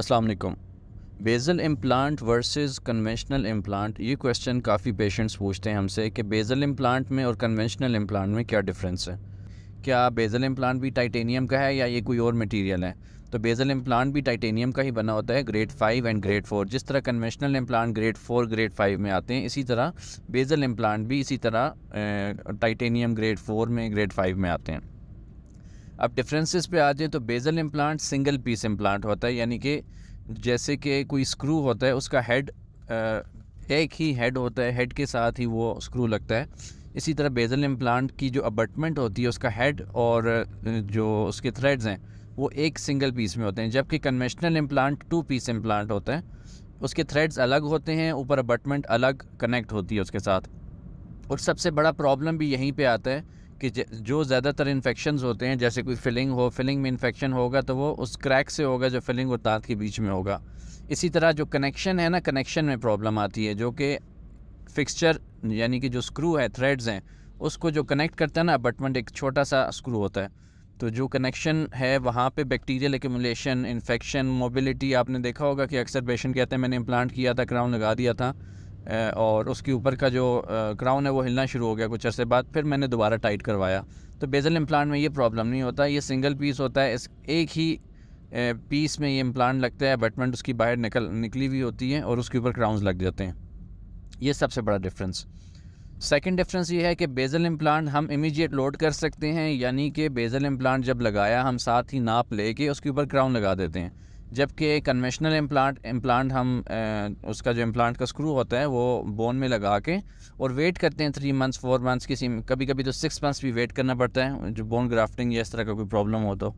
अस्सलाम वालेकुम basal implant versus conventional implant ये क्वेश्चन काफ़ी पेशेंट्स पूछते हैं हमसे कि बेज़ल इम्प्लांट में और कन्वेंशनल इम्प्लांट में क्या डिफरेंस है क्या बेज़ल इम्प्लांट भी टाइटेनियम का है या ये कोई और मटेरियल है तो बेज़ल इम्प्लांट भी टाइटेनियम का ही बना होता है grade five and grade four जिस तरह conventional implant grade four grade five में आते हैं इसी तरह बेज़ल इम्प्लांट भी इसी तरह टाइटेनियम ग्रेड फोर में ग्रेड फाइव में आते हैं अब डिफरेंसेस पे आ हैं तो basal implant single piece implant होता है यानी कि जैसे कि कोई स्क्रू होता है उसका हेड एक ही हेड होता है हेड के साथ ही वो स्क्रू लगता है इसी तरह बेजल इम्प्लांट की जो अबटमेंट होती है उसका हेड और जो उसके थ्रेड्स हैं वो एक सिंगल पीस में होते हैं जबकि conventional implant two piece implant होता है उसके थ्रेड्स अलग होते हैं ऊपर अबटमेंट अलग कनेक्ट होती है उसके साथ और सबसे बड़ा प्रॉब्लम भी यहीं पे आता है कि जो ज़्यादातर इन्फेक्शन होते हैं जैसे कोई फिलिंग हो फिलिंग में इन्फेक्शन होगा तो वो उस क्रैक से होगा जो फिलिंग और दांत के बीच में होगा इसी तरह जो कनेक्शन है ना कनेक्शन में प्रॉब्लम आती है जो कि फिक्सचर यानी कि जो स्क्रू है थ्रेड्स हैं उसको जो कनेक्ट करता है ना बटमेंट एक छोटा सा स्क्रू होता है तो जो कनेक्शन है वहाँ पे बैक्टीरियल एक्यूमुलेशन इन्फेक्शन मोबिलिटी आपने देखा होगा कि अक्सर पेशेंट कहते हैं मैंने इम्प्लांट किया था क्राउन लगा दिया था और उसके ऊपर का जो क्राउन है वो हिलना शुरू हो गया कुछ अर्से बाद फिर मैंने दोबारा टाइट करवाया तो बेज़ल इम्प्लांट में ये प्रॉब्लम नहीं होता ये सिंगल पीस होता है इस एक ही पीस में ये इम्प्लांट लगता है बटमेंट उसकी बाहर निकल निकली हुई होती है और उसके ऊपर क्राउन्स लग जाते हैं ये सबसे बड़ा डिफरेंस सेकेंड डिफरेंस ये है कि बेज़ल इम्प्लांट हम इमीडिएट लोड कर सकते हैं यानी कि बेज़ल इम्प्लांट जब लगाया हम साथ ही नाप लेके उसके ऊपर क्राउन लगा देते हैं जबकि कन्वेंशनल इम्प्लांट इम्प्लांट हम उसका जो इम्प्लांट का स्क्रू होता है वो बोन में लगा के और वेट करते हैं थ्री मंथ्स फोर मंथ्स किसी कभी कभी तो सिक्स मंथ्स भी वेट करना पड़ता है जो बोन ग्राफ्टिंग या इस तरह का कोई प्रॉब्लम हो तो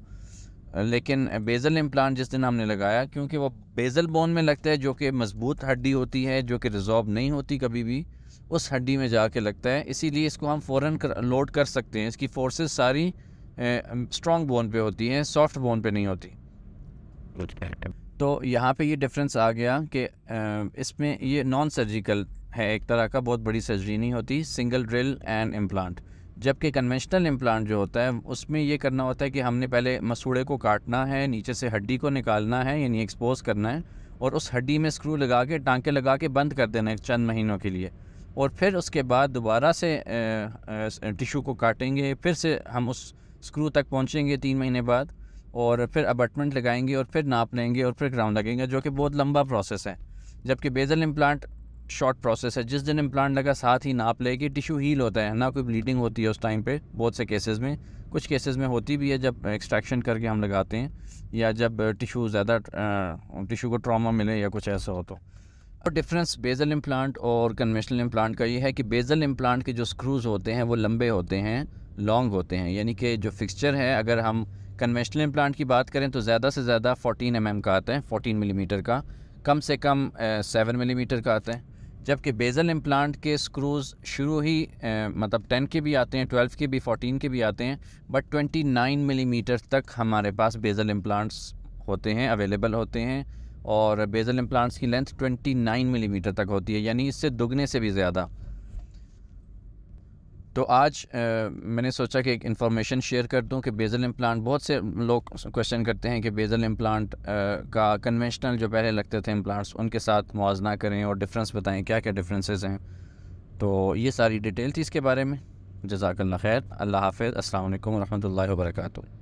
लेकिन बेज़ल इम्प्लांट जिस दिन हमने लगाया क्योंकि वो बेज़ल बोन में लगता है जो कि मज़बूत हड्डी होती है जो कि रिजॉर्व नहीं होती कभी भी उस हड्डी में जा के लगता है इसीलिए इसको हम फ़ौर लोड कर सकते हैं इसकी फोर्सेज सारी स्ट्रॉन्ग बोन पर होती हैं सॉफ्ट बोन पर नहीं होती तो यहाँ पे ये डिफरेंस आ गया कि इसमें ये नॉन सर्जिकल है एक तरह का बहुत बड़ी सर्जरी नहीं होती सिंगल ड्रिल एंड इम्प्लांट जबकि कन्वेंशनल इम्प्लांट जो होता है उसमें ये करना होता है कि हमने पहले मसूड़े को काटना है नीचे से हड्डी को निकालना है यानी एक्सपोज करना है और उस हड्डी में स्क्रू लगा के टांके लगा के बंद कर देना है चंद महीनों के लिए और फिर उसके बाद दोबारा से टिशू को काटेंगे फिर से हम उस स्क्रू तक पहुँचेंगे तीन महीने बाद और फिर अबटमेंट लगाएंगे और फिर नाप लेंगे और फिर ग्राउंड लगेंगे जो कि बहुत लंबा प्रोसेस है जबकि बेजल इम्प्लांट शॉर्ट प्रोसेस है जिस दिन इम्प्लांट लगा साथ ही नाप लेके टिश्यू हील होता है ना कोई ब्लीडिंग होती है उस टाइम पे बहुत से केसेस में कुछ केसेस में होती भी है जब एक्सट्रैक्शन करके हम लगाते हैं या जब टिशू ज़्यादा टिशू को ट्रामा मिले या कुछ ऐसा हो तो और डिफरेंस बेजल इम्प्लांट और कन्वेंशनल इम्प्लांट का ये है कि बेजल इम्प्लांट के जो स्क्रूज़ होते हैं वो लंबे होते हैं लॉन्ग होते हैं यानी कि जो फिक्सचर है अगर हम कन्वेंशनल इम्प्लांट की बात करें तो ज़्यादा से ज़्यादा 14 एम mm का आता है 14 मिलीमीटर mm का कम से कम सेवन मिलीमीटर mm का आता है जबकि बेज़ल इम्प्लांट के स्क्रूज़ शुरू ही मतलब 10 के भी आते हैं 12 के भी 14 के भी आते हैं बट 29 मिलीमीटर mm तक हमारे पास बेज़ल इम्प्लांट्स होते हैं अवेलेबल होते हैं और बेज़ल इम्प्लांट्स की लेंथ 29 मिलीमीटर mm तक होती है यानी इससे दुगने से भी ज़्यादा तो आज आ, मैंने सोचा कि एक इन्फॉर्मेशन शेयर कर दूं कि बेज़ल इम्प्लांट बहुत से लोग क्वेश्चन करते हैं कि बेज़ल इम्प्लांट का कन्वेंशनल जो पहले लगते थे इम्प्लांट्स उनके साथ मुजना करें और डिफरेंस बताएं क्या क्या डिफरेंसेस हैं तो ये सारी डिटेल थी इसके बारे में जजाकल्ला खैर अल्लाह हाफ़ असल वरहमल वर्का